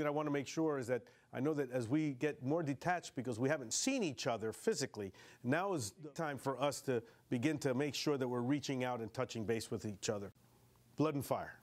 that I want to make sure is that I know that as we get more detached because we haven't seen each other physically, now is the time for us to begin to make sure that we're reaching out and touching base with each other. Blood and fire.